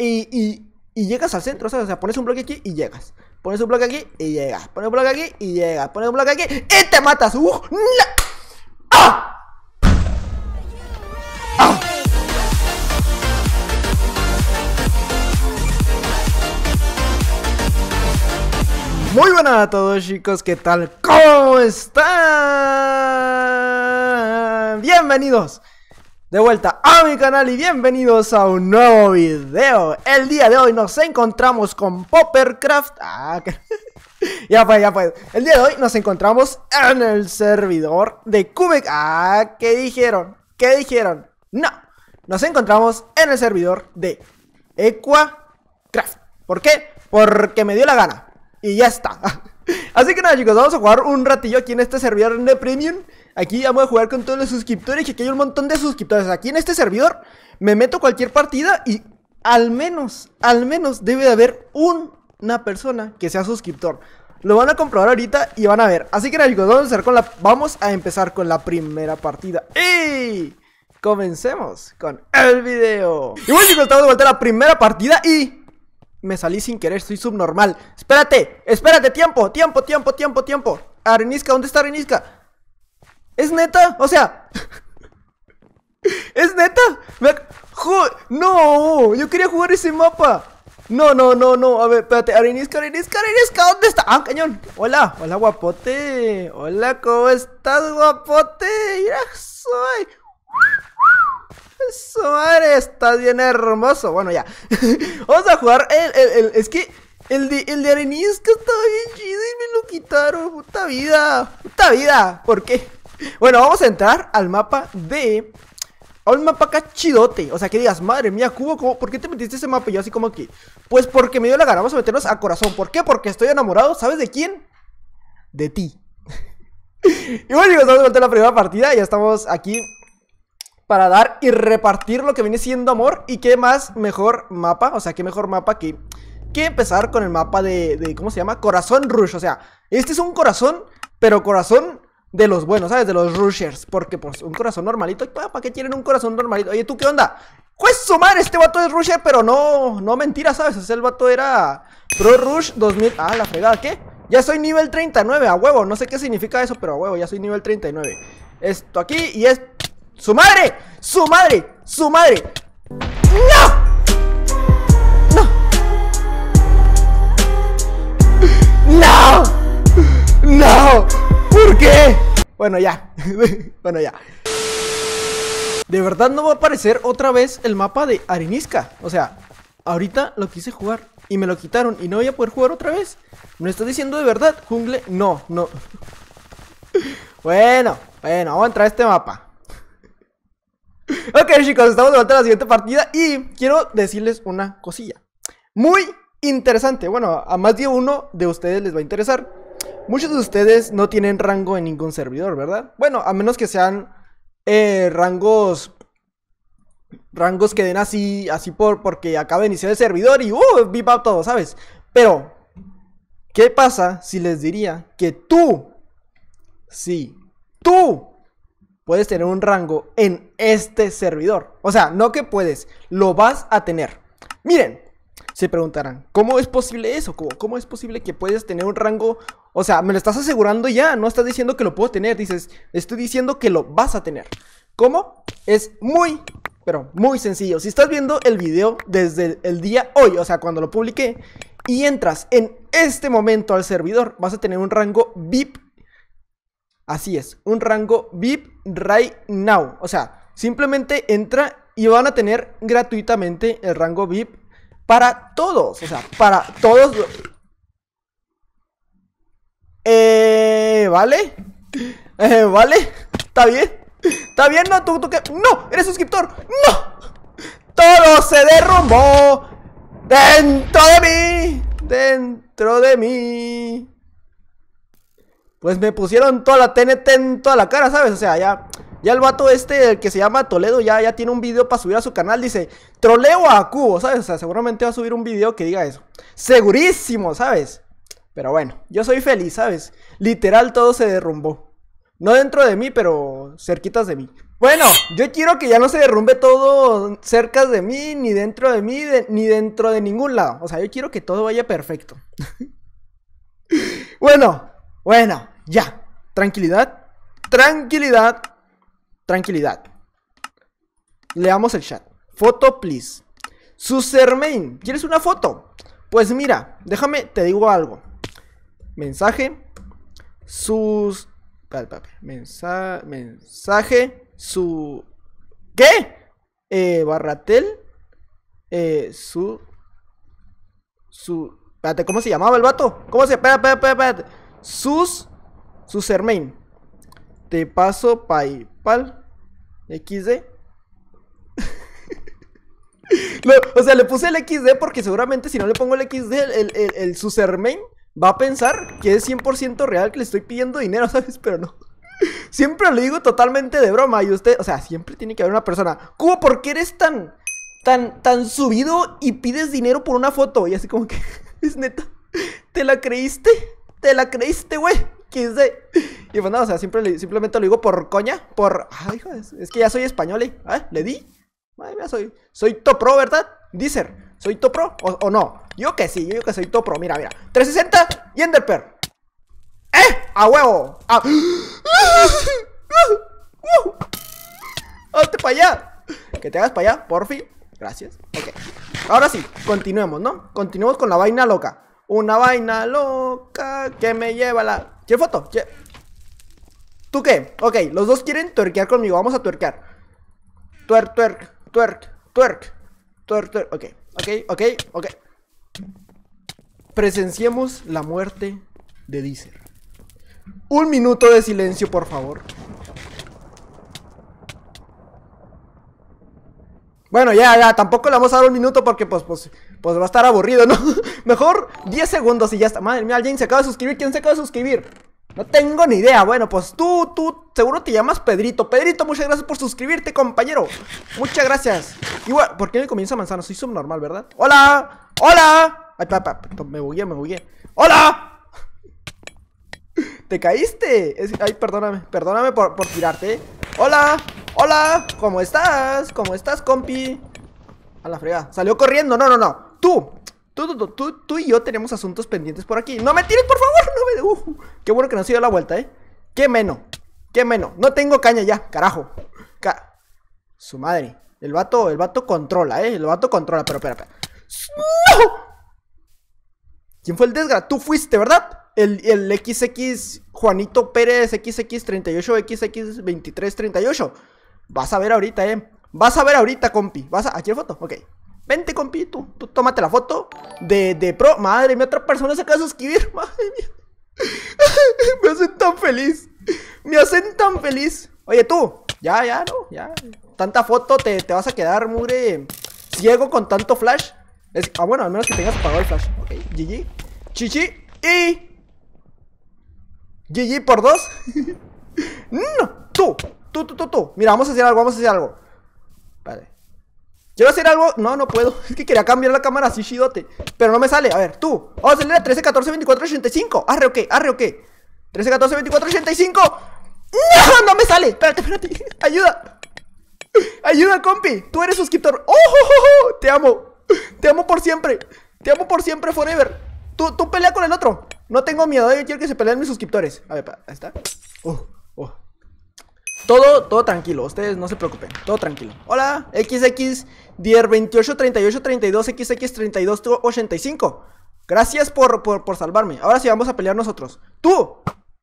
Y, llegas al centro, O sea, pones un bloque aquí y llegas. Pones un bloque aquí y llegas. Pones un bloque aquí y llegas. Pones un bloque aquí y te matas. ¡Uh! ¡Ah! ¡Ah! Muy buenas a todos chicos, ¿qué tal? ¿Cómo están? Bienvenidos de vuelta a mi canal y bienvenidos a un nuevo video El día de hoy nos encontramos con Poppercraft ah, Ya fue, ya fue El día de hoy nos encontramos en el servidor de que Ah, ¿qué dijeron? ¿Qué dijeron? No, nos encontramos en el servidor de Equacraft ¿Por qué? Porque me dio la gana Y ya está Así que nada chicos, vamos a jugar un ratillo aquí en este servidor de Premium Aquí voy a jugar con todos los suscriptores que aquí hay un montón de suscriptores. Aquí en este servidor me meto cualquier partida y al menos, al menos debe de haber una persona que sea suscriptor. Lo van a comprobar ahorita y van a ver. Así que chicos, vamos a empezar con la, vamos a empezar con la primera partida. ¡Ey! Comencemos con el video. Y bueno chicos, estamos de a la primera partida y... Me salí sin querer, soy subnormal. Espérate, espérate, tiempo, tiempo, tiempo, tiempo, tiempo. Arenisca, ¿dónde está Arenisca? ¿Es neta? O sea... ¿Es neta? ¡No! Yo quería jugar ese mapa. No, no, no, no. A ver, espérate. Arenisca, Arenisca, Arenisca. ¿Dónde está? Ah, cañón. Hola, hola, guapote. Hola, ¿cómo estás, guapote? Mira, soy. madre estás bien hermoso. Bueno, ya. Vamos a jugar. El, el, el, es que el de, el de Arenisca estaba bien chido y me lo quitaron. Puta vida. Puta vida. ¿Por qué? Bueno, vamos a entrar al mapa de... A un mapa acá chidote O sea, que digas, madre mía, Cubo, ¿por qué te metiste ese mapa? Y yo así como que... Pues porque me dio la gana, vamos a meternos a corazón ¿Por qué? Porque estoy enamorado, ¿sabes de quién? De ti Y bueno chicos, a de la primera partida Ya estamos aquí para dar y repartir lo que viene siendo amor Y qué más mejor mapa, o sea, qué mejor mapa que, que empezar con el mapa de, de, ¿cómo se llama? Corazón Rush, o sea, este es un corazón, pero corazón de los buenos, ¿sabes? De los rushers. Porque, pues, un corazón normalito. ¿Para qué tienen un corazón normalito? Oye, ¿tú qué onda? Pues su madre, este vato es rusher, pero no, no mentira, ¿sabes? Ese el vato era Pro Rush 2000. Ah, la fregada, ¿qué? Ya soy nivel 39, a huevo. No sé qué significa eso, pero a huevo, ya soy nivel 39. Esto aquí y es. ¡Su madre! ¡Su madre! ¡Su madre! ¡No! ¡No! ¡No! ¡No! ¿Por qué? Bueno, ya. bueno, ya. De verdad no va a aparecer otra vez el mapa de Arenisca. O sea, ahorita lo quise jugar y me lo quitaron y no voy a poder jugar otra vez. ¿Me estás diciendo de verdad, Jungle? No, no. bueno, bueno, vamos a entrar a este mapa. Ok chicos, estamos de vuelta a la siguiente partida y quiero decirles una cosilla Muy interesante, bueno, a más de uno de ustedes les va a interesar Muchos de ustedes no tienen rango en ningún servidor, ¿verdad? Bueno, a menos que sean eh, rangos rangos que den así, así por, porque acaba de iniciar el servidor y ¡uh! Viva todo, ¿sabes? Pero, ¿qué pasa si les diría que tú, sí, tú puedes tener un rango en este servidor? O sea, no que puedes, lo vas a tener. Miren, se preguntarán, ¿cómo es posible eso? ¿Cómo, ¿Cómo, es posible que puedes tener un rango? O sea, me lo estás asegurando ya, no estás diciendo que lo puedo tener, dices, estoy diciendo que lo vas a tener. ¿Cómo? Es muy, pero muy sencillo. Si estás viendo el video desde el día hoy, o sea, cuando lo publiqué, y entras en este momento al servidor, vas a tener un rango VIP. Así es, un rango VIP right now. O sea, simplemente entra y van a tener gratuitamente el rango VIP para todos, o sea, para todos. Eh, ¿vale? Eh, ¿vale? ¿Está bien? ¿Está bien? No, tú, tú que... ¡No! ¡Eres suscriptor! ¡No! Todo se derrumbó dentro de mí, dentro de mí. Pues me pusieron toda la TNT en toda la cara, ¿sabes? O sea, ya... Ya el vato este, el que se llama Toledo, ya, ya tiene un video para subir a su canal. Dice, troleo a Cubo, ¿sabes? O sea, seguramente va a subir un video que diga eso. Segurísimo, ¿sabes? Pero bueno, yo soy feliz, ¿sabes? Literal todo se derrumbó. No dentro de mí, pero cerquitas de mí. Bueno, yo quiero que ya no se derrumbe todo cerca de mí, ni dentro de mí, ni dentro de ningún lado. O sea, yo quiero que todo vaya perfecto. bueno, bueno, ya. Tranquilidad, tranquilidad, Tranquilidad. Leamos el chat. Foto, please. Susermain, ¿quieres una foto? Pues mira, déjame, te digo algo. Mensaje. Sus. Mensa... mensaje. Su. ¿Qué? Eh, Barratel. Eh, su. Su. Espérate, ¿cómo se llamaba el vato? ¿Cómo se.? Espérate, espérate, espérate. Sus. Susermain. Te paso PayPal XD. o sea, le puse el XD porque seguramente si no le pongo el XD, el, el, el Susermain va a pensar que es 100% real que le estoy pidiendo dinero, ¿sabes? Pero no. Siempre lo digo totalmente de broma y usted, o sea, siempre tiene que haber una persona. ¿Cómo? ¿Por qué eres tan, tan, tan subido y pides dinero por una foto? Y así como que, es neta, ¿te la creíste? ¿Te la creíste, güey? 15 Y bueno, pues o sea, simplemente lo digo por coña, por... Ay, hijo, es, que ya soy español, ¿eh? ¿eh? ¿Le di? Madre mía, soy, soy topro, ¿verdad? Deezer, ¿soy topro o, no? Yo que sí, yo, que soy topro mira, mira. 360 y Enderper. ¡Eh! ¡A huevo! ¡Ah! para allá! Que te hagas para allá, por fin. Gracias. Ok. Ahora sí, continuemos, ¿no? Continuemos con la vaina loca. Una vaina loca que me lleva la ¿Qué foto? ¿Tú qué? Ok, los dos quieren tuerquear conmigo. Vamos a tuerquear. Tuerk, twerk, twerk, twerk, twerk, twerk. Ok, ok, ok, ok. Presenciemos la muerte de Deezer. Un minuto de silencio, por favor. Bueno, ya, ya, tampoco le vamos a dar un minuto porque pues, pues, pues va a estar aburrido, ¿no? Mejor 10 segundos y ya está. Madre mía, alguien se acaba de suscribir. ¿Quién se acaba de suscribir? No tengo ni idea. Bueno, pues tú, tú, seguro te llamas Pedrito. Pedrito, muchas gracias por suscribirte, compañero. Muchas gracias. Igual, ¿por qué me a manzana? Soy subnormal, ¿verdad? ¡Hola! ¡Hola! Ay, me bugué, me bugué. ¡Hola! ¿Te caíste? ay, perdóname, perdóname por, por tirarte. ¿eh? ¡Hola! Hola, ¿cómo estás? ¿Cómo estás, compi? A la fregada, salió corriendo, no, no, no Tú, tú, tú, tú, y yo tenemos asuntos pendientes por aquí No me tires, por favor, no me... Uf, qué bueno que no se dio la vuelta, eh Qué menos, qué menos No tengo caña ya, carajo Su madre el vato, el vato controla, eh El vato controla, pero espera, espera ¿Quién fue el desgra? Tú fuiste, ¿verdad? El, el, XX Juanito Pérez XX38, XX2338. Vas a ver ahorita, eh. Vas a ver ahorita, compi. Vas a... Aquí hay foto, ok. Vente, compi, tú, tú tómate la foto de, de pro. Madre mía, otra persona se acaba de suscribir. Madre mía. Me hacen tan feliz. Me hacen tan feliz. Oye, tú. Ya, ya, no, ya. Tanta foto te, vas a quedar, mure, Ciego con tanto flash. Es... ah, bueno, al menos que tengas apagado el flash. Ok, GG. Chichi. Y. GG por dos. no, tú. Mira, vamos a hacer algo, vamos a hacer algo. Vale. Quiero hacer algo. No, no puedo. Es que quería cambiar la cámara así, chidote. Pero no me sale. A ver, tú. Vamos a a 13, 14, 24, 85. Arre, ok, arre, ok. 13, 14, 24, 85. ¡No! No me sale. Espérate, espérate. Ayuda. Ayuda, compi. Tú eres suscriptor. ¡Oh, oh, oh, ¡Oh! Te amo. Te amo por siempre. Te amo por siempre, forever. Tú, tú pelea con el otro. No tengo miedo. Yo quiero que se peleen mis suscriptores. A ver, ahí está. Uh. Todo, todo tranquilo, ustedes no se preocupen, todo tranquilo. Hola, XX, 10283832 XX, 3285 Gracias por, por, salvarme. Ahora sí vamos a pelear nosotros. ¡Tú!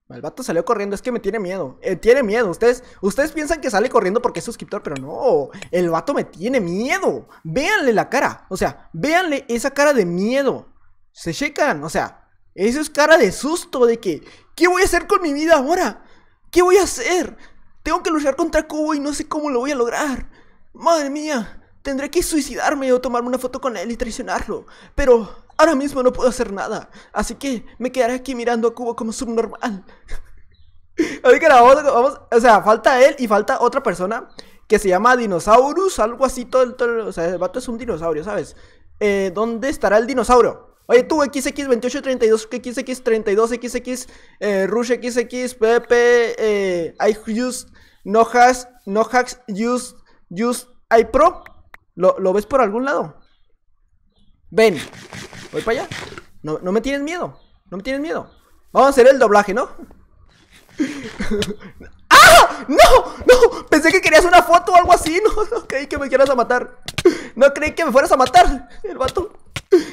El vato salió corriendo, es que me tiene miedo. Eh, tiene miedo, ustedes, ustedes piensan que sale corriendo porque es suscriptor, pero no. El vato me tiene miedo. Véanle la cara, o sea, véanle esa cara de miedo. Se checan, o sea, eso es cara de susto, de que, ¿qué voy a hacer con mi vida ahora? ¿Qué voy a hacer? Tengo que luchar contra Cubo y no sé cómo lo voy a lograr. Madre mía, tendré que suicidarme o tomarme una foto con él y traicionarlo. Pero ahora mismo no puedo hacer nada. Así que me quedaré aquí mirando a Cubo como subnormal. vamos, vamos, o sea, falta él y falta otra persona que se llama Dinosaurus, algo así, todo, el, o sea, el vato es un dinosaurio, ¿sabes? Eh, ¿Dónde estará el dinosaurio? Oye, tú, XX2832, XX32, XX, eh, Rush XX, Pepe, eh, no hacks, no hacks use, use iPro. ¿Lo, ¿Lo ves por algún lado? Ven, voy para allá. No, no me tienes miedo, no me tienes miedo. Vamos a hacer el doblaje, ¿no? ¡Ah! ¡No! ¡No! Pensé que querías una foto o algo así. No, que me quieras a matar. No creí que me fueras a matar. El vato.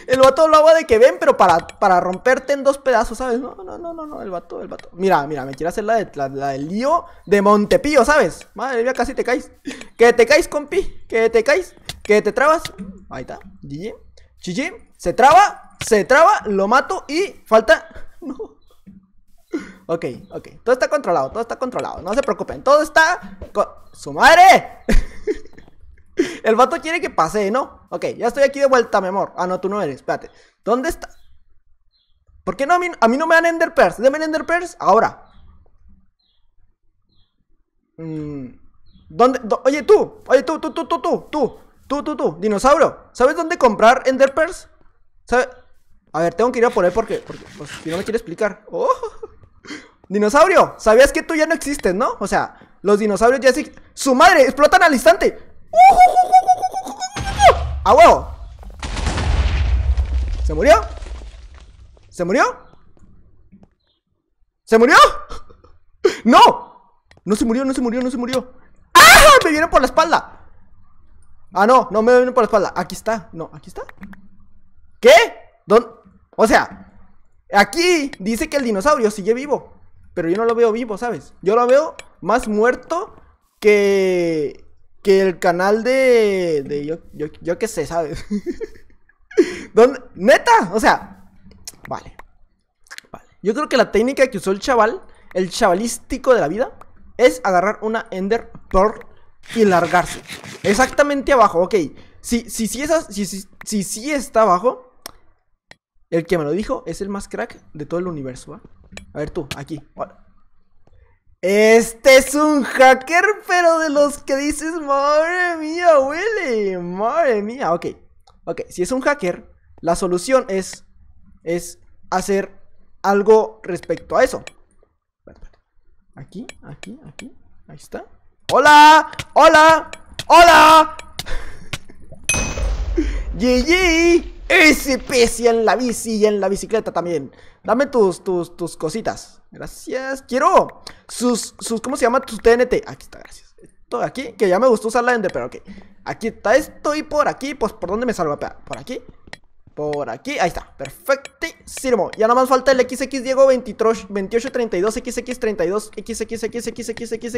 El vato lo hago de que ven, pero para, para romperte en dos pedazos, ¿sabes? No, no, no, no, no, el vato, el vato. Mira, mira, me quiere hacer la, del lío de Montepío, ¿sabes? Madre mía, casi te caes. Que te caes, compi. Que te caes. Que te trabas. Ahí está. GG. GG. Se traba. Se traba. Lo mato y falta. No. Ok, ok. Todo está controlado, todo está controlado. No se preocupen. Todo está. Con... ¡Su madre! El vato quiere que pase, ¿no? Ok, ya estoy aquí de vuelta, mi amor. Ah, no, tú no eres, espérate. ¿Dónde está? ¿Por qué no a mí, no me dan Ender Pearls? Deme Ender Pearls ahora. Mm, ¿Dónde? oye, tú, oye, tú, tú, tú, tú, tú, tú, tú, tú, tú, dinosaurio. ¿Sabes dónde comprar Ender Pearls? ¿Sabes? A ver, tengo que ir a por porque, porque pues, si no me quiere explicar. Oh. Dinosaurio, ¿sabías que tú ya no existes, no? O sea, los dinosaurios ya sí. ¡Su madre! ¡Explotan al instante! ¡A ¿Se murió? ¿Se murió? ¿Se murió? ¡No! No se murió, no se murió, no se murió. ¡Ah! ¡Me viene por la espalda! Ah, no, no me viene por la espalda. Aquí está. No, aquí está. ¿Qué? ¿Dónde? O sea, aquí dice que el dinosaurio sigue vivo. Pero yo no lo veo vivo, ¿sabes? Yo lo veo más muerto que que el canal de. de yo, qué sé, ¿sabes? ¿Dónde? ¡Neta! O sea, vale. vale. Yo creo que la técnica que usó el chaval, el chavalístico de la vida, es agarrar una Ender por y largarse. Exactamente abajo, ok. Si sí si, si, está abajo, el que me lo dijo es el más crack de todo el universo, A ver tú, aquí. Este es un hacker, pero de los que dices, madre mía, Willy, madre mía. Ok, ok, si es un hacker, la solución es, es hacer algo respecto a eso. Aquí, aquí, aquí, ahí está. ¡Hola! ¡Hola! ¡Hola! ¡GG! SPC en la bici y en la bicicleta también. Dame tus, tus, tus cositas. Gracias. Quiero sus, sus, ¿cómo se llama? Tus TNT. Aquí está, gracias. Esto de aquí, que ya me gustó usar la Ender, pero ok. Aquí está esto y por aquí, pues, ¿por dónde me salgo? Por aquí. Por aquí, ahí está, perfecto Sirmo, ya nada más falta el XX Diego 2832 XX 32 XX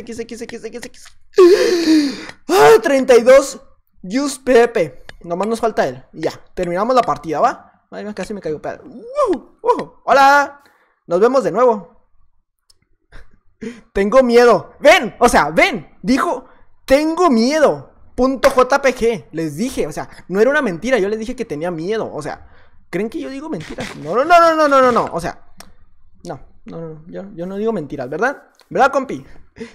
32 PP Nomás nos falta él. Y ya, terminamos la partida, ¿va? Ay, casi me caigo. Uh, uh, ¡Hola! Nos vemos de nuevo. tengo miedo. ¡Ven! O sea, ven. Dijo, tengo miedo. JPG. Les dije, o sea, no era una mentira. Yo les dije que tenía miedo. O sea, ¿creen que yo digo mentiras? No, no, no, no, no, no, no. O sea, no, no, yo, yo no digo mentiras, ¿verdad? ¿Verdad, compi?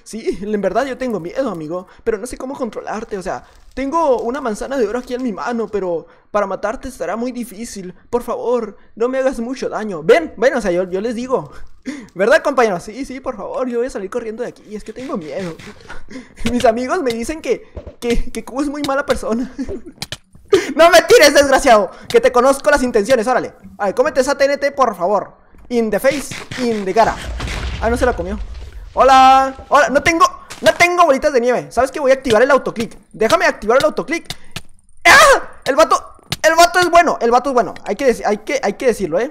Sí, en verdad yo tengo miedo, amigo, pero no sé cómo controlarte, o sea, tengo una manzana de oro aquí en mi mano, pero para matarte estará muy difícil. Por favor, no me hagas mucho daño. Ven, ven, o sea, yo, les digo. ¿Verdad, compañero? Sí, sí, por favor, yo voy a salir corriendo de aquí, es que tengo miedo. Mis amigos me dicen que, que, que es muy mala persona. ¡No me tires, desgraciado! Que te conozco las intenciones, órale. A ver, cómete esa TNT, por favor. In the face, in the cara. Ah, no se la comió. Hola, hola, no tengo, no tengo bolitas de nieve. ¿Sabes qué? Voy a activar el autoclick. Déjame activar el autoclick. ¡Ah! El vato, el vato es bueno, el vato es bueno. Hay que, hay que, hay que decirlo, ¿eh?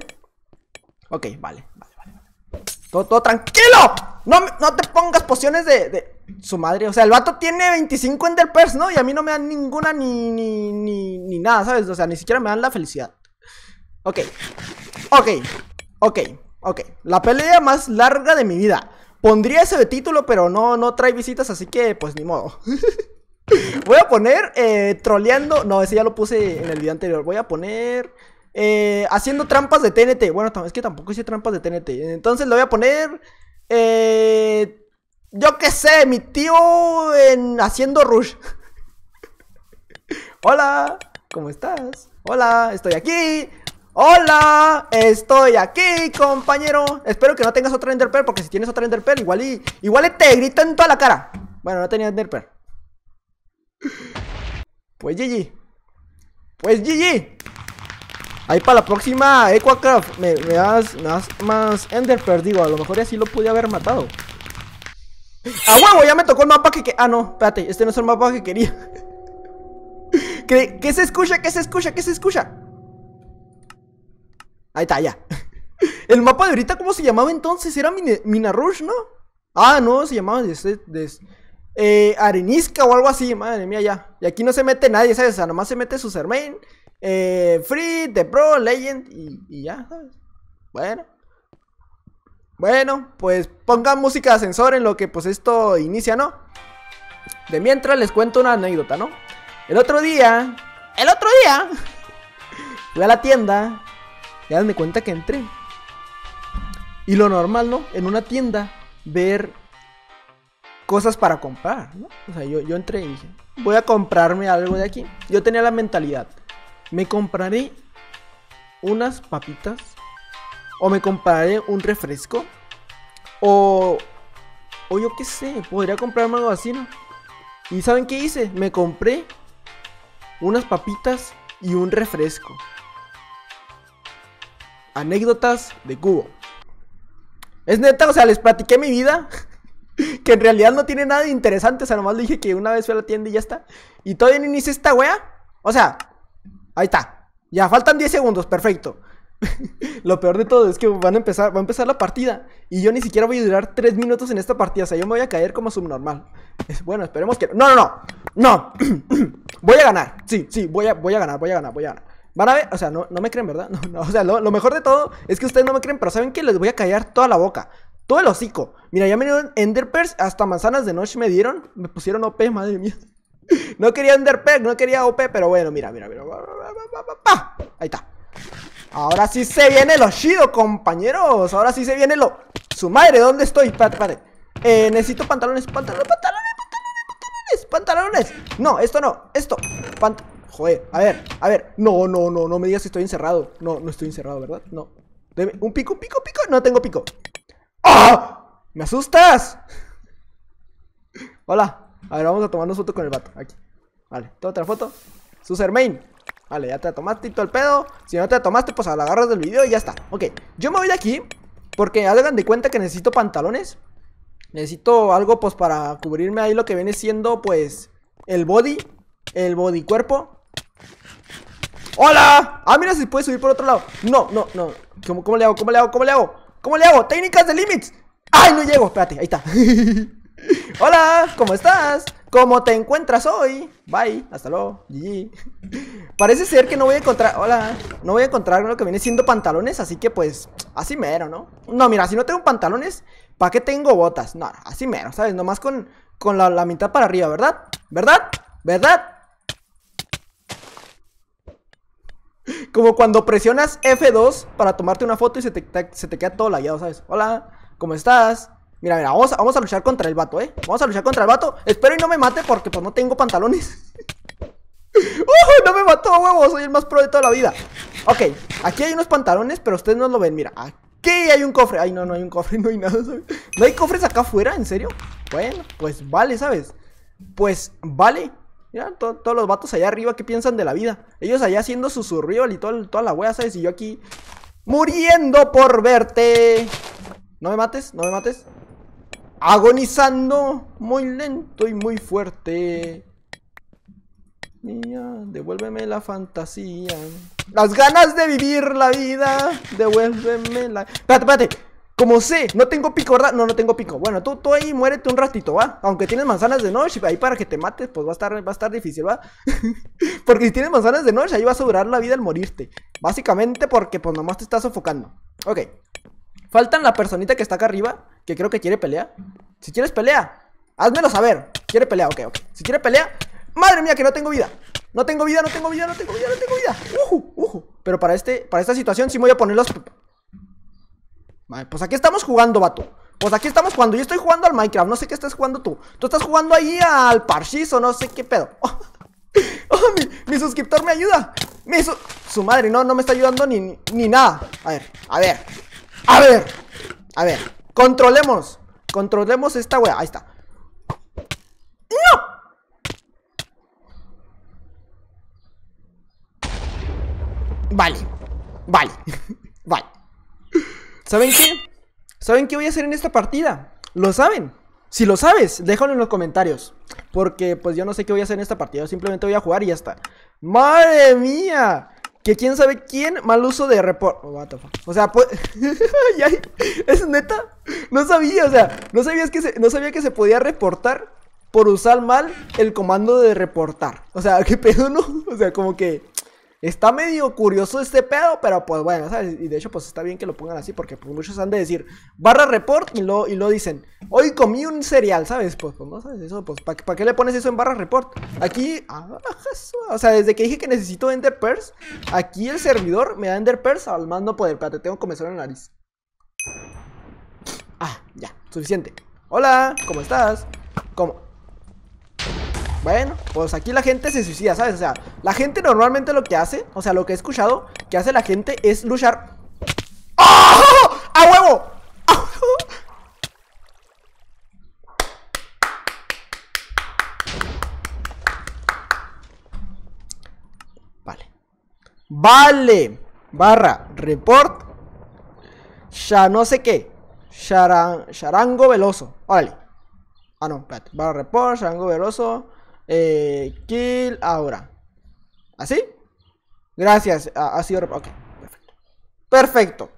Ok, vale, vale, vale. Todo, tranquilo. No, no te pongas pociones de, de, su madre. O sea, el vato tiene 25 enderpers, ¿no? Y a mí no me dan ninguna ni, ni, ni, ni nada, ¿sabes? O sea, ni siquiera me dan la felicidad. Ok. Ok. Ok, ok. La pelea más larga de mi vida. Pondría ese de título, pero no, no trae visitas, así que pues ni modo. Voy a poner eh, troleando. No, ese ya lo puse en el video anterior. Voy a poner eh, haciendo trampas de TNT. Bueno, es que tampoco hice trampas de TNT. Entonces le voy a poner. Eh, yo qué sé, mi tío en haciendo rush. Hola, ¿cómo estás? Hola, estoy aquí. Hola, estoy aquí, compañero. Espero que no tengas otra Enderpearl, porque si tienes otra Enderpearl, igual y, igual te grito en toda la cara. Bueno, no tenía Enderpearl. Pues GG. Pues GG. Ahí para la próxima Equacraft me, das, más Enderpearl, digo. A lo mejor así lo pude haber matado. ¡Ah, huevo! Ya me tocó el mapa que... Ah, no, espérate. Este no es el mapa que quería. ¿Qué que se escucha, ¿Qué se escucha, ¿Qué se escucha. Ahí está, ya. El mapa de ahorita, ¿cómo se llamaba entonces? Era mina rush ¿no? Ah, no, se llamaba de este, eh, Arenisca o algo así, madre mía, ya. Y aquí no se mete nadie, ¿sabes? O nomás se mete su Sermain, eh, Free, The Pro, Legend y, ya, ¿sabes? Bueno. Bueno, pues pongan música de ascensor en lo que pues esto inicia, ¿no? De mientras les cuento una anécdota, ¿no? El otro día, el otro día, fui a la tienda ya me cuenta que entré. Y lo normal, ¿no? En una tienda, ver cosas para comprar, ¿no? O sea, yo, entré y dije, voy a comprarme algo de aquí. Yo tenía la mentalidad, me compraré unas papitas, o me compraré un refresco, o, o yo qué sé, podría comprarme algo así, ¿Y saben qué hice? Me compré unas papitas y un refresco anécdotas de cubo. Es neta, o sea, les platiqué mi vida. Que en realidad no tiene nada de interesante. O sea, nomás le dije que una vez fue a la tienda y ya está. Y todavía no inicia esta wea. O sea, ahí está. Ya faltan 10 segundos, perfecto. Lo peor de todo es que van a empezar, va a empezar la partida. Y yo ni siquiera voy a durar 3 minutos en esta partida. O sea, yo me voy a caer como subnormal. Bueno, esperemos que. No, no, no. No. voy a ganar. Sí, sí, voy a, voy a ganar, voy a ganar, voy a ganar. Van a ver, o sea, no, no me creen, ¿verdad? No, no, o sea, lo, mejor de todo es que ustedes no me creen, pero ¿saben que Les voy a callar toda la boca, todo el hocico. Mira, ya me dieron Enderpers, hasta manzanas de noche me dieron, me pusieron OP, madre mía. No quería Enderpers, no quería OP, pero bueno, mira, mira, mira. Ahí está. Ahora sí se viene lo chido, compañeros. Ahora sí se viene lo... Su madre, ¿dónde estoy? Espérate, espérate. Eh, necesito pantalones, pantalones, pantalones, pantalones, pantalones. No, esto no, esto. Joder, a ver, a ver. No, no, no, no me digas si estoy encerrado. No, no estoy encerrado, ¿verdad? No. un pico, un pico, pico. No tengo pico. ¡Ah! ¡Me asustas! Hola. A ver, vamos a tomarnos foto con el vato. Aquí. Vale, toda otra foto. Susermain. Vale, ya te la tomaste y todo el pedo. Si no te la tomaste, pues a la agarras del video y ya está. Ok, yo me voy de aquí. Porque hagan de cuenta que necesito pantalones. Necesito algo, pues, para cubrirme ahí lo que viene siendo, pues, el body. El body cuerpo. ¡Hola! Ah, mira, si puede subir por otro lado. No, no, no. ¿Cómo, le hago? ¿Cómo le hago? ¿Cómo le hago? ¿Cómo le hago? Técnicas de límites. ¡Ay, no llego! Espérate, ahí está. Hola, ¿cómo estás? ¿Cómo te encuentras hoy? Bye, hasta luego, Parece ser que no voy a encontrar. Hola, no voy a encontrar lo que viene siendo pantalones, así que pues, así mero, ¿no? No, mira, si no tengo pantalones, ¿para qué tengo botas? No, así mero, ¿sabes? Nomás con, con la, la mitad para arriba, ¿verdad? ¿Verdad? ¿Verdad? Como cuando presionas F2 para tomarte una foto y se te, queda todo lagueado, ¿sabes? Hola, ¿cómo estás? Mira, mira, vamos, a luchar contra el vato, ¿eh? Vamos a luchar contra el vato. Espero y no me mate porque pues no tengo pantalones. ¡Uh! No me mató, huevo. Soy el más pro de toda la vida. Ok, aquí hay unos pantalones, pero ustedes no lo ven. Mira, aquí hay un cofre. Ay, no, no hay un cofre, no hay nada, ¿sabes? ¿No hay cofres acá afuera? ¿En serio? Bueno, pues vale, ¿sabes? Pues vale. Mira, todos los vatos allá arriba, ¿qué piensan de la vida? Ellos allá haciendo su y todo toda la wea, ¿sabes? Y yo aquí muriendo por verte. No me mates, no me mates. Agonizando muy lento y muy fuerte. Mía, devuélveme la fantasía. Las ganas de vivir la vida. Devuélveme la. Espérate, espérate. Como sé, no tengo pico, ¿verdad? No, no tengo pico. Bueno, tú, tú ahí muérete un ratito, ¿va? Aunque tienes manzanas de noche, ahí para que te mates, pues va a estar, va a estar difícil, ¿va? porque si tienes manzanas de noche, ahí vas a durar la vida al morirte. Básicamente porque pues nomás te estás sofocando. Ok. Faltan la personita que está acá arriba, que creo que quiere pelear Si quieres pelea, házmelo saber. Quiere pelea, ok, ok. Si quiere pelea, madre mía, que no tengo vida. No tengo vida, no tengo vida, no tengo vida, no tengo vida. uh uh! Pero para este, para esta situación sí me voy a poner los Vale, pues aquí estamos jugando, vato. Pues aquí estamos jugando. Yo estoy jugando al Minecraft. No sé qué estás jugando tú. Tú estás jugando ahí al Parchis o no sé qué pedo. Oh, mi, suscriptor me ayuda. Mi su, madre, no, no me está ayudando ni, ni, ni nada. A ver, a ver. A ver. A ver. Controlemos. Controlemos esta wea. Ahí está. ¡No! Vale. Vale. vale. ¿Saben qué? ¿Saben qué voy a hacer en esta partida? ¿Lo saben? Si lo sabes, déjalo en los comentarios. Porque pues yo no sé qué voy a hacer en esta partida. simplemente voy a jugar y ya está. ¡Madre mía! Que quién sabe quién, mal uso de report. Oh, o sea, pues. ¿Es neta? No sabía, o sea, no, que no sabía que se podía reportar por usar mal el comando de reportar. O sea, qué pedo, ¿no? O sea, como que está medio curioso este pedo, pero pues bueno, ¿sabes? Y de hecho, pues está bien que lo pongan así, porque pues, muchos han de decir barra report y lo, y lo dicen, hoy comí un cereal, ¿sabes? Pues, pues no sabes eso, pues ¿para qué le pones eso en barra report? Aquí, ah, o sea, desde que dije que necesito Ender pearls aquí el servidor me da Ender pearls al mando poder. te tengo que comenzar en la nariz. Ah, ya, suficiente. Hola, ¿cómo estás? ¿Cómo? Bueno, pues aquí la gente se suicida, ¿sabes? O sea, la gente normalmente lo que hace, o sea, lo que he escuchado que hace la gente es luchar. ¡Ah! ¡A huevo! Vale. Vale. Barra. Report. Ya no sé qué. Charango veloso. Órale. Ah, no, espérate. Barra report, charango veloso eh, kill ahora. ¿Así? Gracias, ha, sido... Ok, perfecto. Perfecto.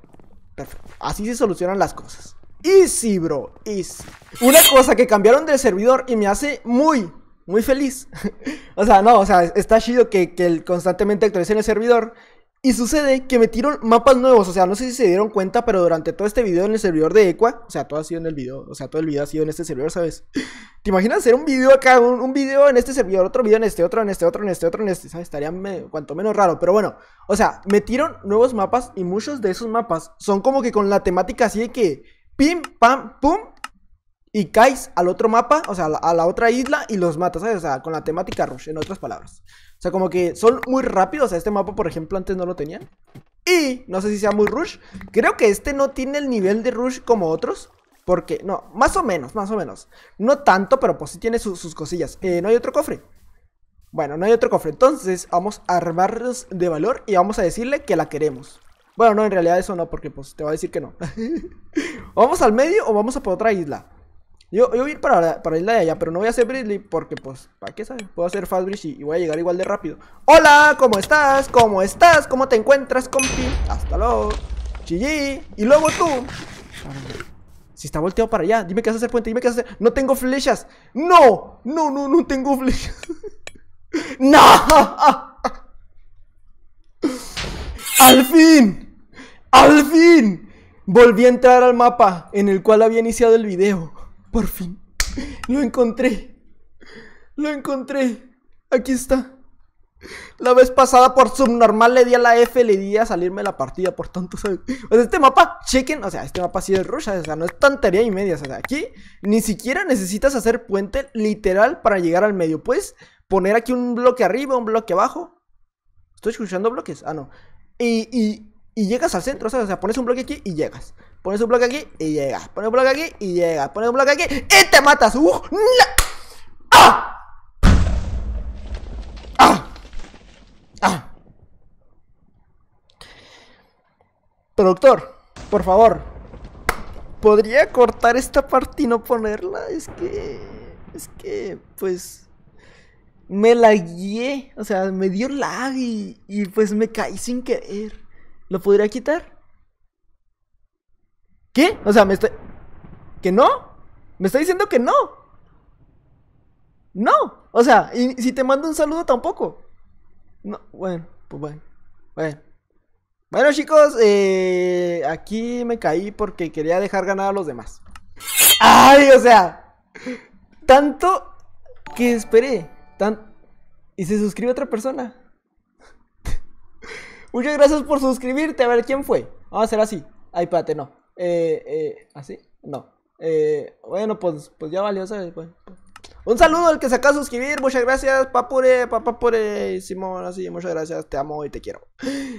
Perfecto. Así se solucionan las cosas. Easy, bro. Easy. Una cosa que cambiaron del servidor y me hace muy, muy feliz. o sea, no, o sea, está chido que, que constantemente actualicen el servidor y sucede que metieron mapas nuevos, o sea, no sé si se dieron cuenta, pero durante todo este video en el servidor de Equa, o sea, todo ha sido en el video, o sea, todo el video ha sido en este servidor, ¿sabes? ¿Te imaginas hacer un video acá, un, video en este servidor, otro video en este, otro en este, otro en este, otro en este, ¿sabes? Estaría cuanto menos raro, pero bueno, o sea, metieron nuevos mapas y muchos de esos mapas son como que con la temática así de que pim, pam, pum, y caes al otro mapa, o sea, a la, otra isla y los matas, ¿sabes? O sea, con la temática Rush, en otras palabras. O sea, como que son muy rápidos. O sea, este mapa, por ejemplo, antes no lo tenía. Y no sé si sea muy Rush. Creo que este no tiene el nivel de Rush como otros. Porque, no, más o menos, más o menos. No tanto, pero pues sí tiene sus cosillas. Eh, no hay otro cofre. Bueno, no hay otro cofre. Entonces, vamos a armarnos de valor y vamos a decirle que la queremos. Bueno, no, en realidad eso no, porque pues te va a decir que no. ¿Vamos al medio o vamos a por otra isla? Yo, voy a ir para, para isla de allá, pero no voy a hacer Bridley porque, pues, ¿para qué sabes? Puedo hacer Fast Bridge y, voy a llegar igual de rápido. ¡Hola! ¿Cómo estás? ¿Cómo estás? ¿Cómo te encuentras, compi? Hasta luego. Chillí. Y luego tú. Si está volteado para allá, dime qué vas a hacer, puente. Dime qué haces. No tengo flechas. ¡No! No, no, no tengo flechas. ¡No! ¡Al fin! ¡Al fin! Volví a entrar al mapa en el cual había iniciado el video. Por fin. Lo encontré. Lo encontré. Aquí está. La vez pasada por subnormal le di a la F, le di a salirme la partida por tanto. O sea, este mapa, chequen, o sea, este mapa sí es rush, o sea, no es tontería y media. O sea, aquí ni siquiera necesitas hacer puente literal para llegar al medio. Puedes poner aquí un bloque arriba, un bloque abajo. Estoy escuchando bloques. Ah, no. Y, llegas al centro, o sea, pones un bloque aquí y llegas. Pones su bloque aquí y llega Pones un bloque aquí y llega Pones un bloque aquí y te matas. ¡Uf! ¡Uh! ¡Ah! ¡Ah! ¡Ah! Productor, por favor. ¿Podría cortar esta parte y no ponerla? Es que. Es que, pues. Me la guié. O sea, me dio lag y, y pues me caí sin querer. ¿Lo podría quitar? ¿Qué? O sea, me estoy... ¿Que no? Me está diciendo que no. No. O sea, y si te mando un saludo tampoco. No, bueno, pues bueno. Bueno. chicos, eh, aquí me caí porque quería dejar ganar a los demás. Ay, o sea, tanto que esperé, tan... y se suscribe otra persona. Muchas gracias por suscribirte, a ver quién fue. Vamos a hacer así. Ay, pate, no. Eh, eh, ¿Así? No. Eh, bueno, pues, pues ya valió, ¿sabes? Pues, pues. Un saludo al que se acaba de suscribir, muchas gracias, papure, papapure, Simón, así, muchas gracias, te amo y te quiero.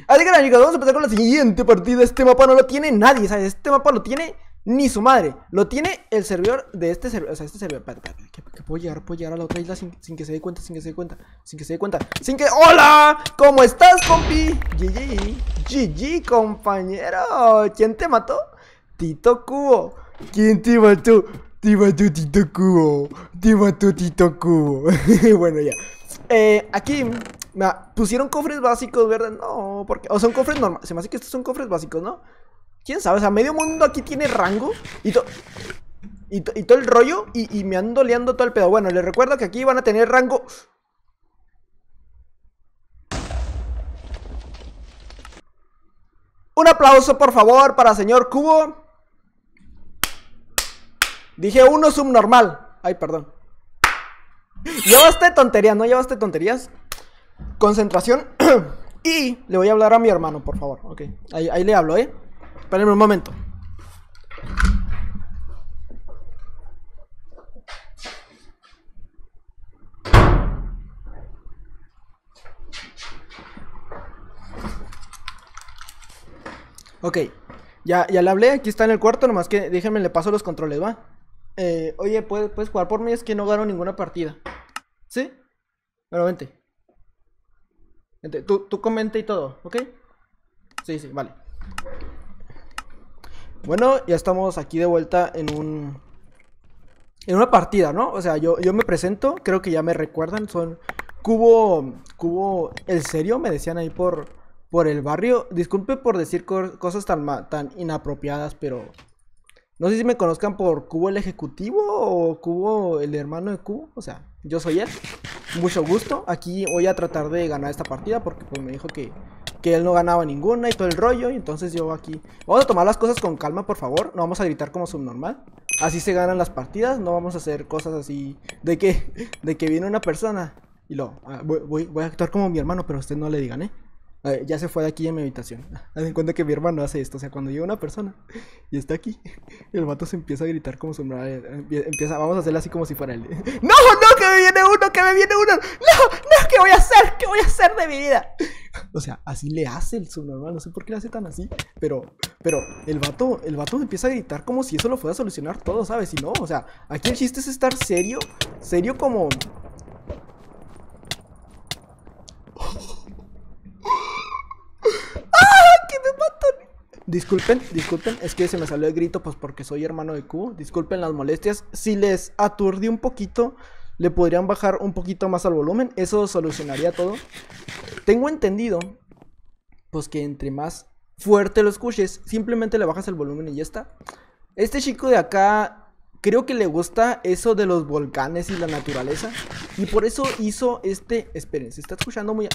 Así que chicos, vamos a empezar con la siguiente partida. Este mapa no lo tiene nadie, ¿sabes? Este mapa lo tiene ni su madre. Lo tiene el servidor de este servidor. O sea, este servidor. qué que, puedo llegar, puedo llegar a la otra isla sin, que se dé cuenta, sin que se dé cuenta, sin que se dé cuenta, sin que. ¡Hola! ¿Cómo estás, compi? GG. GG, compañero. ¿Quién te mató? Tito Cubo. ¿Quién te mató? Te mató Tito Cubo. Te mató Tito Cubo. bueno, ya. Eh, aquí me pusieron cofres básicos, ¿verdad? No, porque. O son cofres normales. Se me hace que estos son cofres básicos, ¿no? ¿Quién sabe? O sea, medio mundo aquí tiene rango. Y todo. Y, todo el rollo. Y, me ando liando todo el pedo. Bueno, les recuerdo que aquí van a tener rango. Un aplauso, por favor, para señor Cubo. Dije uno subnormal. Ay, perdón. Llevaste tonterías, ¿no llevaste tonterías? Concentración. y le voy a hablar a mi hermano, por favor. Ok, ahí, le hablo, ¿eh? Espérenme un momento. Ok, ya, ya le hablé, aquí está en el cuarto, nomás que déjenme le paso los controles, ¿va? Eh, oye, ¿puedes, jugar por mí? Es que no gano ninguna partida. ¿Sí? Bueno, vente. tú, tú comenta y todo, ¿ok? Sí, sí, vale. Bueno, ya estamos aquí de vuelta en un... En una partida, ¿no? O sea, yo, yo me presento, creo que ya me recuerdan, son... Cubo... Cubo... ¿El serio? Me decían ahí por... Por el barrio. Disculpe por decir cosas tan, tan inapropiadas, pero... No sé si me conozcan por Cubo el Ejecutivo o Cubo el hermano de Cubo. O sea, yo soy él. Mucho gusto. Aquí voy a tratar de ganar esta partida porque pues me dijo que, él no ganaba ninguna y todo el rollo. Y entonces yo aquí... Vamos a tomar las cosas con calma, por favor. No vamos a gritar como subnormal. Así se ganan las partidas. No vamos a hacer cosas así de que, de que viene una persona y lo... Ah, voy, voy a actuar como mi hermano, pero a usted no le digan, ¿eh? Ah, ya se fue de aquí a mi habitación. Haz en cuenta que mi hermano hace esto. O sea, cuando llega una persona y está aquí, el vato se empieza a gritar como su Empieza, vamos a hacerle así como si fuera él. no! ¡Que me viene uno! ¡Que me viene uno! ¡No! ¡No! ¿Qué voy a hacer? ¿Qué voy a hacer de mi vida? O sea, así le hace el subnormal. No sé por qué le hace tan así. Pero, pero el vato, el vato empieza a gritar como si eso lo fuera a solucionar todo, ¿sabes? Y no, o sea, aquí el chiste es estar serio. Serio como Disculpen, disculpen, es que se me salió el grito pues porque soy hermano de Q. Disculpen las molestias. Si les aturdí un poquito, le podrían bajar un poquito más al volumen. Eso solucionaría todo. Tengo entendido pues que entre más fuerte lo escuches, simplemente le bajas el volumen y ya está. Este chico de acá creo que le gusta eso de los volcanes y la naturaleza y por eso hizo este, esperen, se está escuchando muy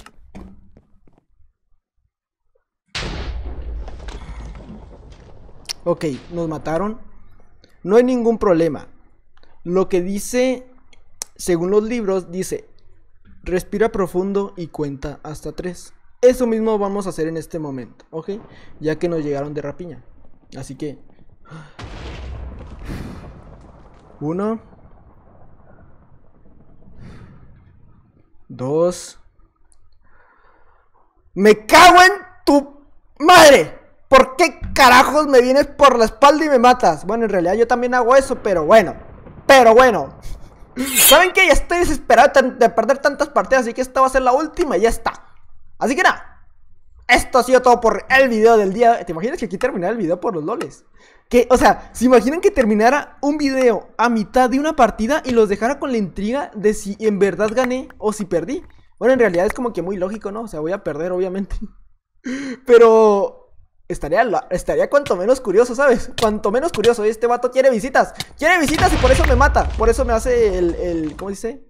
Ok, nos mataron. No hay ningún problema. Lo que dice, según los libros, dice, respira profundo y cuenta hasta tres, Eso mismo vamos a hacer en este momento, ¿ok? Ya que nos llegaron de rapiña. Así que... Uno. Dos. ¡Me cago en tu madre! ¿Por qué carajos me vienes por la espalda y me matas? Bueno, en realidad yo también hago eso, pero bueno. Pero bueno. ¿Saben que Ya estoy desesperado de perder tantas partidas, así que esta va a ser la última y ya está. Así que nada. Esto ha sido todo por el video del día. ¿Te imaginas que aquí terminara el video por los loles? Que, o sea, ¿se imaginan que terminara un video a mitad de una partida y los dejara con la intriga de si en verdad gané o si perdí? Bueno, en realidad es como que muy lógico, ¿no? O sea, voy a perder, obviamente. Pero estaría, estaría cuanto menos curioso, ¿sabes? Cuanto menos curioso. Este vato quiere visitas. Quiere visitas y por eso me mata. Por eso me hace el. el ¿Cómo dice?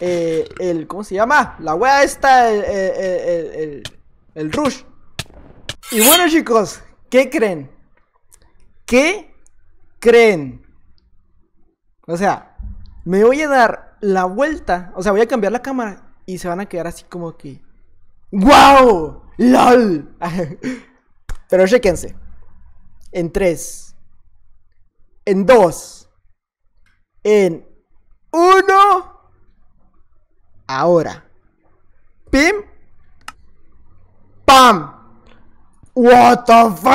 Eh, el. ¿Cómo se llama? La wea esta, el, el, el, el Rush. Y bueno, chicos, ¿qué creen? ¿Qué creen? O sea, me voy a dar la vuelta. O sea, voy a cambiar la cámara y se van a quedar así como que. ¡Wow! ¡LOL! Pero chequense. En 3. En 2. En 1. Ahora. Pim. Pam. What the fuck.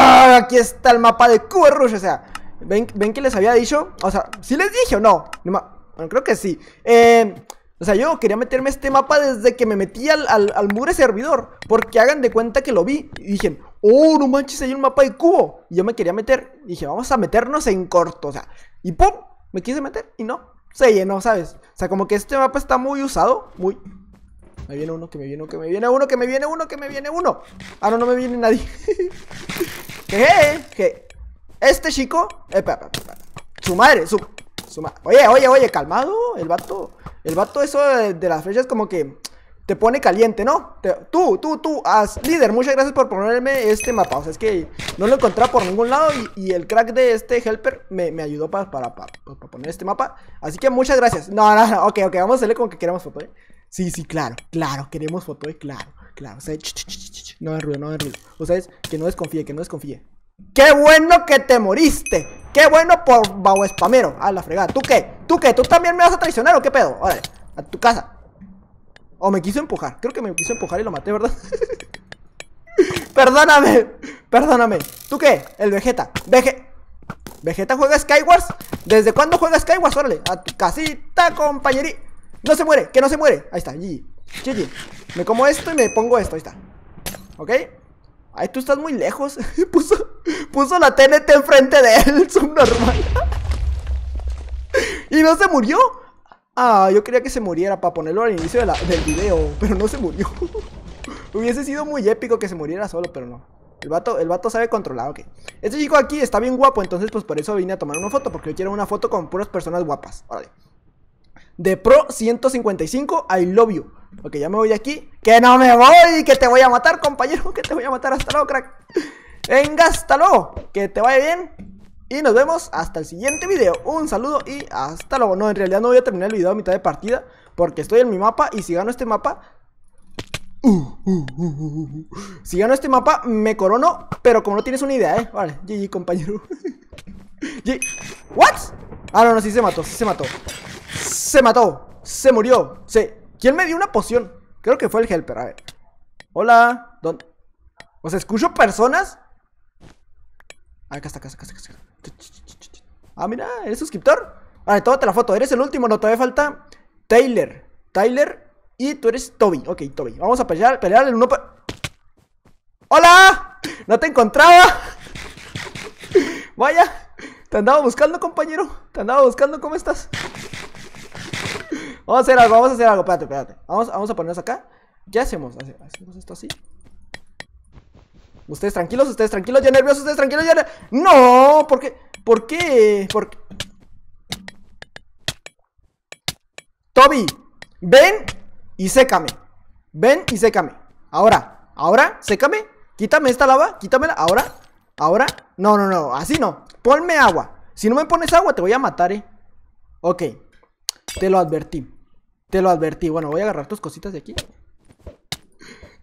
Aquí está el mapa de Cuba Rush. O sea, ¿ven, que les había dicho. O sea, si ¿sí les dije o no. Bueno, creo que sí. Em, o sea, yo quería meterme este mapa desde que me metí al, al, al muro servidor. Porque hagan de cuenta que lo vi. Y dije, oh, no manches, hay un mapa de cubo. Y yo me quería meter. dije, vamos a meternos en corto. O sea, y pum, me quise meter y no, se llenó, ¿sabes? O sea, como que este mapa está muy usado, muy... Me viene uno, que me viene uno, que me viene uno, que me viene uno, que me viene uno. Ah, no, no me viene nadie. que este chico... Epa, eh, su madre, su... su madre Oye, oye, oye, calmado, el vato... El vato eso de, de las flechas como que te pone caliente, ¿no? tú, tú, tú, as, líder, muchas gracias por ponerme este mapa. O sea, es que no lo encontré por ningún lado y, el crack de este helper me, ayudó para, poner este mapa. Así que muchas gracias. No, no, no, ok, ok, vamos a hacerle como que queremos foto, ¿eh? Sí, sí, claro, claro, queremos foto, ¿eh? Claro, claro. O sea, no me ruido, no me ruido. O sea, es que no desconfíe, que no desconfíe. ¡Qué bueno que te moriste! ¡Qué bueno por spamero A la fregada. ¿Tú qué? ¿Tú qué? ¿Tú también me vas a traicionar o qué pedo? Órale, a tu casa. O me quiso empujar. Creo que me quiso empujar y lo maté, ¿verdad? perdóname. Perdóname. ¿Tú qué? El Vegeta. Vege... ¿Vegeta juega Skywars? ¿Desde cuándo juega Skywars? Órale, a tu casita, compañerí No se muere, que no se muere. Ahí está, GG. GG. Me como esto y me pongo esto. Ahí está. ¿Ok? Ay, tú estás muy lejos. puso, puso la TNT enfrente de él, subnormal. y no se murió. Ah, yo quería que se muriera para ponerlo al inicio del video, pero no se murió. Hubiese sido muy épico que se muriera solo, pero no. El vato, el sabe controlar, ok. Este chico aquí está bien guapo, entonces pues por eso vine a tomar una foto, porque yo quiero una foto con puras personas guapas. Órale. De Pro 155, I love you. Ok, ya me voy de aquí. ¡Que no me voy! ¡Que te voy a matar, compañero! ¡Que te voy a matar! ¡Hasta luego, crack! ¡Venga, hasta luego! ¡Que te vaya bien! Y nos vemos hasta el siguiente video. Un saludo y hasta luego. No, en realidad no voy a terminar el video a mitad de partida. Porque estoy en mi mapa y si gano este mapa... Uh, uh, uh, si gano este mapa, me corono. Pero como no tienes una idea, ¿eh? Vale, GG, compañero. ¿What? Ah, no, no, sí se mató, sí se mató. Se mató, se murió. Se... ¿Quién me dio una poción? Creo que fue el helper, a ver. Hola, ¿dónde? ¿Os escucho personas? Acá está, acá está, Ah, mira, ¿eres suscriptor? Vale, ah, tómate la foto. Eres el último, no te todavía falta Taylor Tyler y tú eres Toby. Ok, Toby. Vamos a pelear, pelear uno. ¡Hola! No te encontraba. Vaya, te andaba buscando, compañero. Te andaba buscando, ¿cómo estás? Vamos a hacer algo, vamos a hacer algo. Espérate, espérate. Vamos, vamos a ponernos acá. Ya hacemos, hacemos esto así. Ustedes tranquilos, ustedes tranquilos, ya nerviosos, ustedes tranquilos, ya ¡No! ¿Por qué? ¿Por qué? ¿Por qué? Toby, ven y sécame. Ven y sécame. Ahora, ahora, sécame. Quítame esta lava, quítamela. Ahora, ahora. No, no, no, así no. Ponme agua. Si no me pones agua, te voy a matar, eh. Ok, te lo advertí. Te lo advertí. Bueno, voy a agarrar tus cositas de aquí.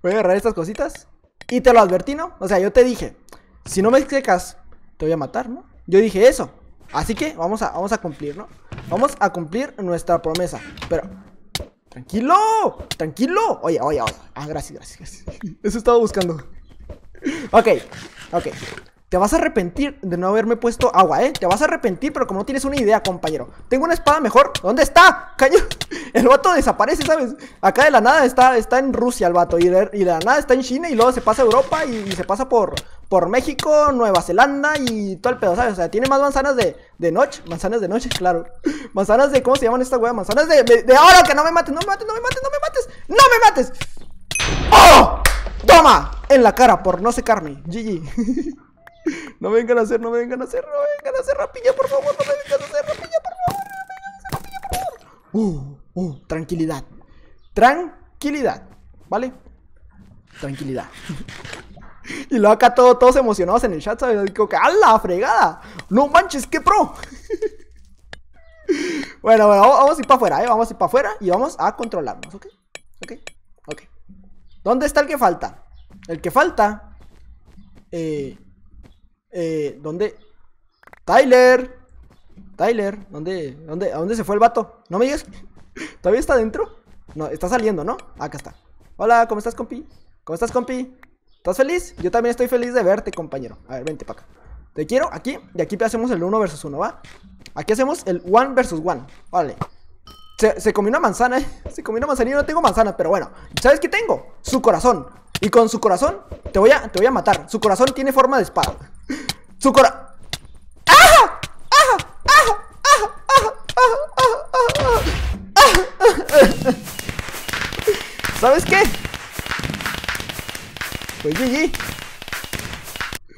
Voy a agarrar estas cositas. Y te lo advertí, ¿no? O sea, yo te dije, si no me explicas te voy a matar, ¿no? Yo dije eso. Así que vamos a, vamos a cumplir, ¿no? Vamos a cumplir nuestra promesa. Pero... Tranquilo, tranquilo. Oye, oye, oye. Ah, gracias, gracias, gracias. Eso estaba buscando. Ok, ok. Te vas a arrepentir de no haberme puesto agua, ¿eh? Te vas a arrepentir, pero como no tienes una idea, compañero. Tengo una espada mejor. ¿Dónde está? Caño. El vato desaparece, ¿sabes? Acá de la nada está, está en Rusia el vato. Y de, la nada está en China y luego se pasa a Europa y, se pasa por, por México, Nueva Zelanda y todo el pedo, ¿sabes? O sea, tiene más manzanas de, noche. Manzanas de noche, claro. Manzanas de, ¿cómo se llaman estas weas? Manzanas de, de, ahora que no me mates, no me mates, no me mates, no me mates. ¡No me mates! ¡Oh! ¡Toma! En la cara por no secarme. GG. No vengan a hacer, no vengan a hacer, no vengan a hacer rapilla, por favor, no me vengan a hacer rapilla, por favor, no me vengan a hacer rapilla, por favor. Uh, uh, tranquilidad. Tranquilidad, ¿vale? Tranquilidad. Y luego acá todos, todos emocionados en el chat, ¿sabes? Digo que, ¡a la fregada! ¡No manches, qué pro! bueno, bueno, vamos a ir para afuera, ¿eh? Vamos a ir para afuera y vamos a controlarnos, ¿ok? ¿Ok? ¿Ok? ¿Dónde está el que falta? El que falta... Eh, eh, ¿Dónde? ¡Tyler! Tyler, ¿dónde, dónde, ¿a dónde se fue el vato? ¿No me digas? ¿Todavía está dentro? No, está saliendo, ¿no? Acá está. Hola, ¿cómo estás, compi? ¿Cómo estás, compi? ¿Estás feliz? Yo también estoy feliz de verte, compañero. A ver, vente para acá. Te quiero aquí. Y aquí hacemos el 1 versus 1, ¿va? Aquí hacemos el 1 versus 1. Vale. Se, comió una manzana, ¿eh? Se comió una manzana y no tengo manzana, pero bueno. ¿Sabes qué tengo? Su corazón. Y con su corazón te voy a, te voy a matar. Su corazón tiene forma de espada. Su ¿Sabes qué? Pues GG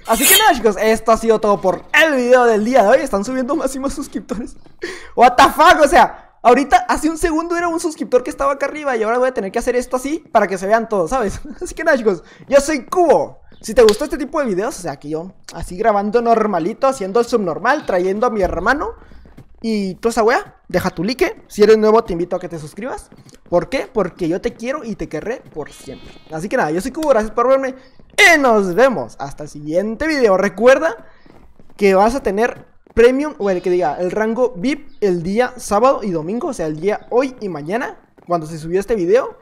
Así que nada chicos, esto ha sido todo por el video del día de hoy Están subiendo más y más suscriptores What the fuck, o sea Ahorita, hace un segundo era un suscriptor que estaba acá arriba Y ahora voy a tener que hacer esto así para que se vean todos, ¿sabes? Así que nada chicos, yo soy Cubo si te gustó este tipo de videos, o sea, que yo así grabando normalito, haciendo el subnormal, trayendo a mi hermano y toda esa wea, deja tu like. Si eres nuevo, te invito a que te suscribas. ¿Por qué? Porque yo te quiero y te querré por siempre. Así que nada, yo soy Cubo, gracias por verme y nos vemos hasta el siguiente video. Recuerda que vas a tener premium o el que diga el rango VIP el día sábado y domingo, o sea, el día hoy y mañana, cuando se subió este video.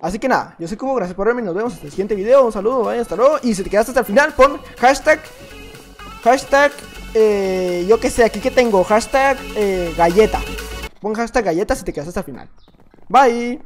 Así que nada, yo soy Cubo, gracias por verme, nos vemos en el siguiente video, un saludo, vaya, hasta luego. Y si te quedaste hasta el final, pon hashtag, hashtag, eh, yo que sé, aquí que tengo, hashtag eh, galleta. Pon hashtag galleta si te quedaste hasta el final. Bye.